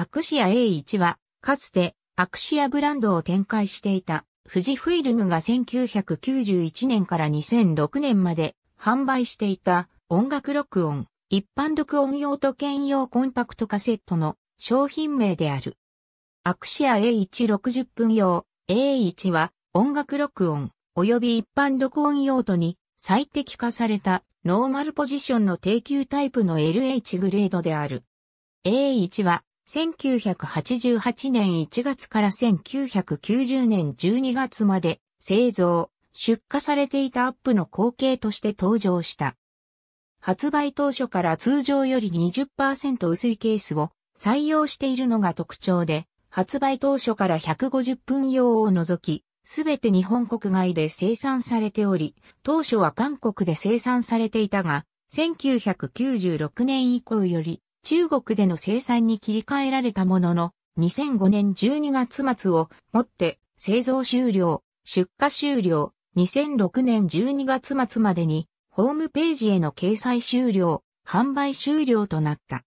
アクシア A1 は、かつて、アクシアブランドを展開していた、富士フイルムが1991年から2006年まで販売していた音楽録音、一般録音用と兼用コンパクトカセットの商品名である。アクシア A160 分用 A1 は音楽録音及び一般録音用途に最適化されたノーマルポジションの低級タイプの LH グレードである。A1 は1988年1月から1990年12月まで製造、出荷されていたアップの後継として登場した。発売当初から通常より20%薄いケースを採用しているのが特徴で、発売当初から150分用を除き、すべて日本国外で生産されており、当初は韓国で生産されていたが、1996年以降より中国での生産に切り替えられたものの、2005年12月末をもって製造終了、出荷終了、2006年12月末までにホームページへの掲載終了、販売終了となった。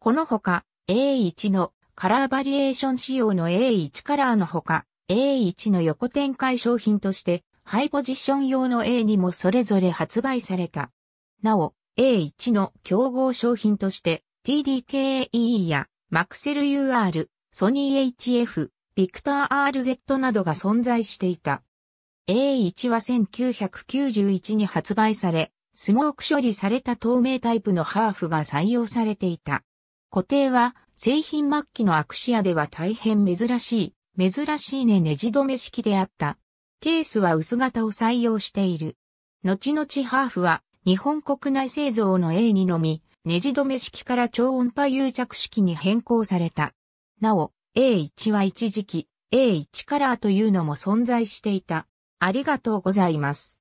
このほか A1 のカラーバリエーション仕様の A1 カラーのほか A1 の横展開商品としてハイポジション用の A2 もそれぞれ発売された。なお A1 の競合商品として TDKE やマクセル UR、ソニー HF、ビクター RZ などが存在していた。A1 は1991に発売され、スモーク処理された透明タイプのハーフが採用されていた。固定は製品末期のアクシアでは大変珍しい、珍しいねネジ止め式であった。ケースは薄型を採用している。後々ハーフは日本国内製造の A にのみネジ止め式から超音波誘着式に変更された。なお、A1 は一時期、A1 カラーというのも存在していた。ありがとうございます。